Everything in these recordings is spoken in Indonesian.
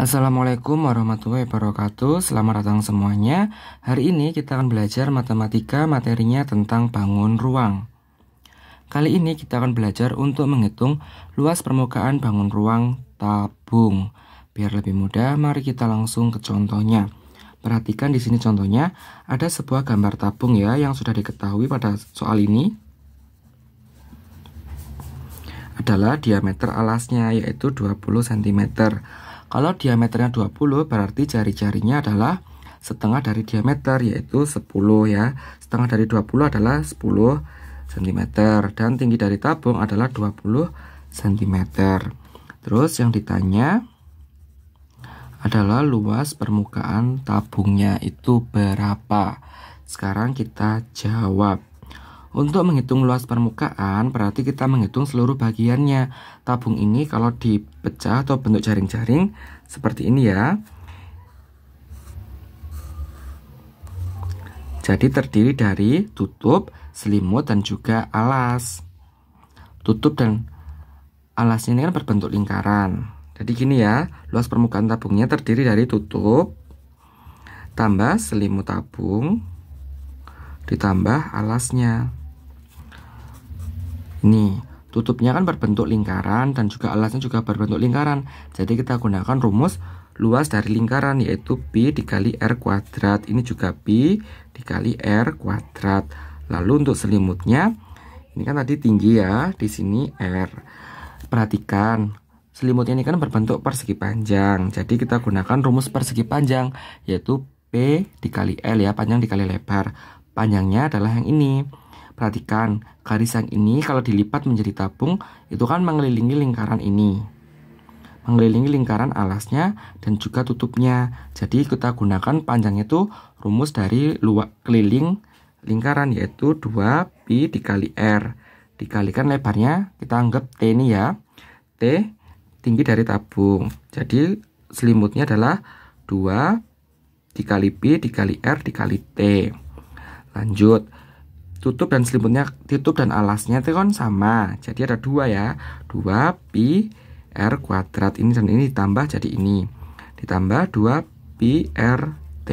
Assalamualaikum warahmatullahi wabarakatuh Selamat datang semuanya Hari ini kita akan belajar matematika materinya tentang bangun ruang Kali ini kita akan belajar untuk menghitung luas permukaan bangun ruang tabung Biar lebih mudah mari kita langsung ke contohnya Perhatikan di sini contohnya ada sebuah gambar tabung ya yang sudah diketahui pada soal ini adalah diameter alasnya yaitu 20 cm kalau diameternya 20 berarti jari-jarinya adalah setengah dari diameter yaitu 10 ya. Setengah dari 20 adalah 10 cm dan tinggi dari tabung adalah 20 cm. Terus yang ditanya adalah luas permukaan tabungnya itu berapa? Sekarang kita jawab. Untuk menghitung luas permukaan, berarti kita menghitung seluruh bagiannya. Tabung ini kalau dipecah atau bentuk jaring-jaring seperti ini ya. Jadi terdiri dari tutup, selimut, dan juga alas. Tutup dan alas ini kan berbentuk lingkaran. Jadi gini ya, luas permukaan tabungnya terdiri dari tutup, tambah selimut tabung, ditambah alasnya. Nih, tutupnya kan berbentuk lingkaran dan juga alasnya juga berbentuk lingkaran. Jadi kita gunakan rumus luas dari lingkaran yaitu pi dikali r kuadrat. Ini juga pi dikali r kuadrat. Lalu untuk selimutnya ini kan tadi tinggi ya, di sini r. Perhatikan selimutnya ini kan berbentuk persegi panjang. Jadi kita gunakan rumus persegi panjang yaitu P dikali L ya, panjang dikali lebar. Panjangnya adalah yang ini. Perhatikan, garis yang ini kalau dilipat menjadi tabung, itu kan mengelilingi lingkaran ini. Mengelilingi lingkaran alasnya dan juga tutupnya. Jadi kita gunakan panjang itu rumus dari luak keliling lingkaran yaitu 2pi dikali R. Dikalikan lebarnya, kita anggap T ini ya. T tinggi dari tabung. Jadi selimutnya adalah 2 dikali pi dikali R dikali T. Lanjut tutup dan selimutnya tutup dan alasnya itu kan sama jadi ada dua ya 2 pi r kuadrat ini dan ini ditambah jadi ini ditambah 2 pi r t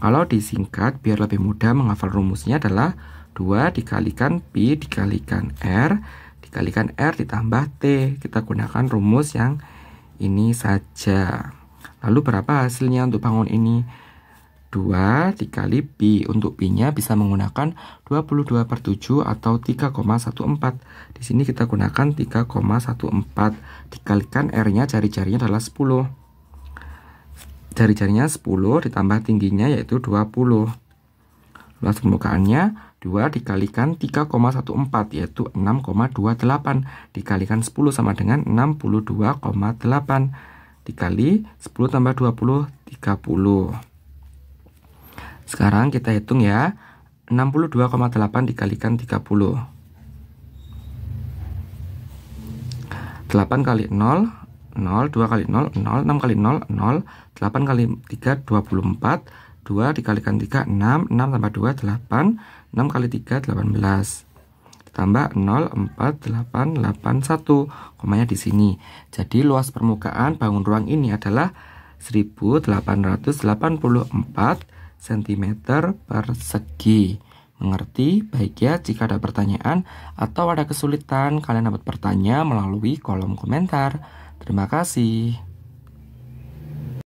kalau disingkat biar lebih mudah menghafal rumusnya adalah 2 dikalikan pi dikalikan r dikalikan r ditambah t kita gunakan rumus yang ini saja lalu berapa hasilnya untuk bangun ini 2 dikali pi. Untuk pi-nya bisa menggunakan 22 per 7 atau 3,14. Di sini kita gunakan 3,14. Dikalikan R-nya jari-jarinya adalah 10. Jari-jarinya 10 ditambah tingginya yaitu 20. Luas permukaannya 2 dikalikan 3,14 yaitu 6,28 dikalikan 10 sama dengan 62,8 dikali 10 tambah 20 30 sekarang kita hitung ya. 62,8 dikalikan 30. 8 kali 0, 0, 2 kali 0, 0, 6 kali 0, 0, 8 kali 3, 24, 2 dikalikan 3, 6, 6 tambah 2, 8, 6 kali 3, 18 tambah 0, 4, 8, 1 komanya di sini. Jadi luas permukaan bangun ruang ini adalah 1884 cm persegi. Mengerti? Baik ya, jika ada pertanyaan atau ada kesulitan, kalian dapat bertanya melalui kolom komentar. Terima kasih.